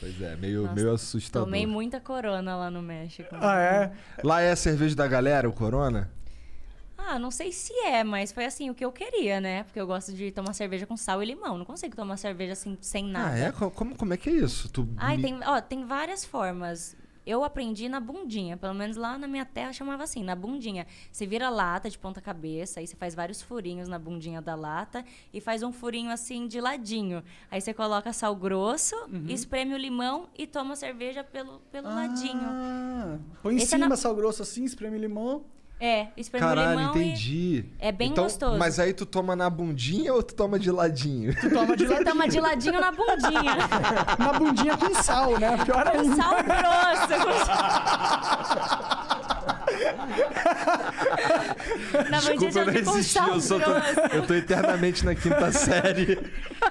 Pois é, meio, Nossa, meio assustador. Tomei muita corona lá no México. Ah, é? Lá é a cerveja da galera, o corona? Ah, não sei se é, mas foi assim o que eu queria, né? Porque eu gosto de tomar cerveja com sal e limão. Não consigo tomar cerveja assim, sem nada. Ah, é? Como, como é que é isso? Tu... Ai, tem, ó, tem várias formas. Eu aprendi na bundinha, pelo menos lá na minha terra chamava assim, na bundinha. Você vira lata de ponta cabeça, aí você faz vários furinhos na bundinha da lata e faz um furinho assim de ladinho. Aí você coloca sal grosso, uhum. espreme o limão e toma cerveja pelo, pelo ah, ladinho. Põe em é cima é na... sal grosso assim, espreme limão. É, espremo Caralho, limão entendi. E... É bem então, gostoso. Mas aí tu toma na bundinha ou tu toma de ladinho? Tu toma de ladinho. Você toma de ladinho na bundinha. na bundinha com sal, né? Pior com ainda. sal grosso. na bundinha Desculpa, eu não existi, eu, tô, eu tô eternamente na quinta série.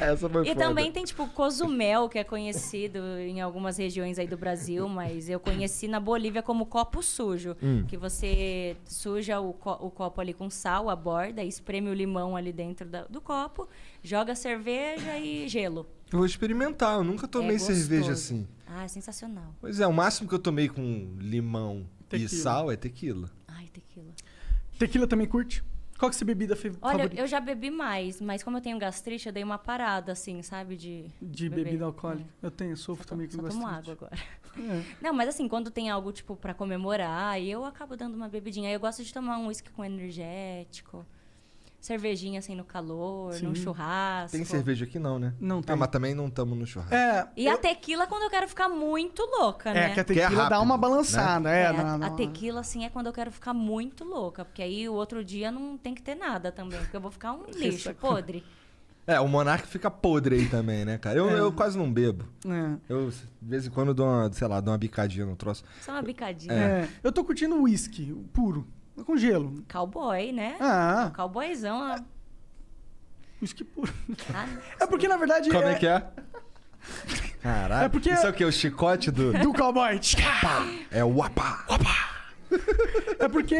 Essa foi E foda. também tem, tipo, Cozumel, que é conhecido em algumas regiões aí do Brasil, mas eu conheci na Bolívia como copo sujo. Hum. Que você suja o, co o, copo ali com sal, a borda, espreme o limão ali dentro da, do copo, joga cerveja e gelo. Eu vou experimentar, eu nunca tomei é cerveja assim. Ah, é sensacional. Pois é, o máximo que eu tomei com limão tequila. e sal é tequila. Ai, tequila. Tequila também curte? Qual que é a sua bebida Olha, favorita? eu já bebi mais, mas como eu tenho gastrite, eu dei uma parada, assim, sabe? De, De bebida alcoólica? É. Eu tenho, sofro Só também com só gastrite. tomo água agora. É. Não, mas assim, quando tem algo, tipo, pra comemorar, eu acabo dando uma bebidinha. Eu gosto de tomar um uísque com energético cervejinha assim no calor, Sim. churrasco. Tem cerveja aqui não, né? Não ah, tem. Ah, mas também não estamos no churrasco. É, e eu... a tequila quando eu quero ficar muito louca, é, né? É, que a tequila que é rápido, dá uma né? balançada. Né? É, é não, a, não, a tequila assim é quando eu quero ficar muito louca, porque aí o outro dia não tem que ter nada também, porque eu vou ficar um lixo é podre. É, o Monarque fica podre aí também, né, cara? Eu, é. eu quase não bebo. É. Eu, de vez em quando, dou uma, sei lá, dou uma bicadinha no troço. Só uma bicadinha. É. é. Eu tô curtindo uísque puro. Com gelo. Cowboy, né? Ah. Um cowboyzão. A... que puro. Ah, é porque, na verdade. Como é, é que é? Caralho. É porque... Isso é o que? O chicote do. Do cowboy. é o apá. É porque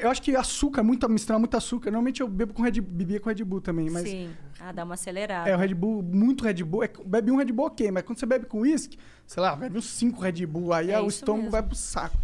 eu acho que açúcar, muito, misturar muito açúcar. Normalmente eu bebo com Red bebia com Red Bull também, mas. Sim. Ah, dá uma acelerada. É, o Red Bull, muito Red Bull. É, bebe um Red Bull, ok, mas quando você bebe com uísque, sei lá, bebe uns cinco Red Bull, aí é o estômago mesmo. vai pro saco.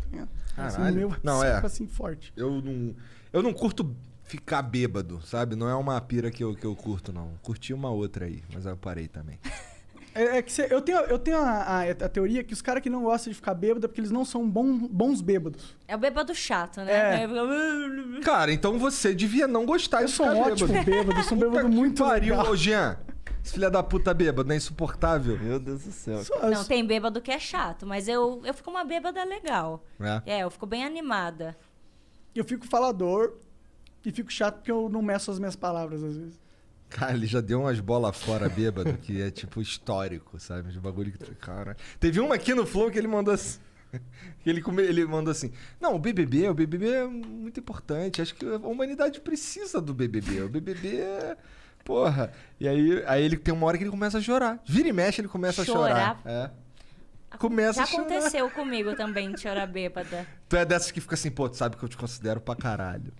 Tá Assim Caralho. Assim, meu, não, é. Tipo assim, forte. Eu não, eu não curto ficar bêbado, sabe? Não é uma pira que eu, que eu curto, não. Curti uma outra aí, mas eu parei também. É, é que cê, eu tenho, eu tenho a, a, a teoria que os caras que não gostam de ficar bêbado é porque eles não são bom, bons bêbados. É o bêbado chato, né? É. Ah, cara, então você devia não gostar eu de ficar bêbado. Eu sou um ótimo bêbado, sou um bêbado muito pariu, legal. Ô, Jean, esse filho da puta bêbado, né? Insuportável. Meu Deus do céu. Só não, tem bêbado que é chato, mas eu, eu fico uma bêbada legal. É. é, eu fico bem animada. Eu fico falador e fico chato porque eu não meço as minhas palavras às vezes. Cara, ele já deu umas bolas fora bêbado, que é tipo histórico, sabe? De bagulho que. Cara. Teve uma aqui no Flow que ele mandou assim. Ele, come... ele mandou assim: Não, o BBB, o BBB é muito importante. Acho que a humanidade precisa do BBB. O BBB é Porra. E aí, aí ele tem uma hora que ele começa a chorar. Vira e mexe, ele começa chorar. a chorar. É. Começa Já a chorar. aconteceu comigo também de chorar bêbada. Tu é dessas que fica assim, pô, tu sabe que eu te considero pra caralho.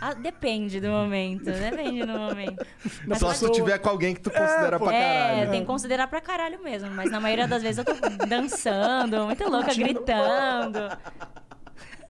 Ah, depende do momento, depende do momento. Mas Só se tu tiver com alguém que tu considera é, pra é, caralho. É, tem que considerar pra caralho mesmo. Mas na maioria das vezes eu tô dançando, muito louca, gritando.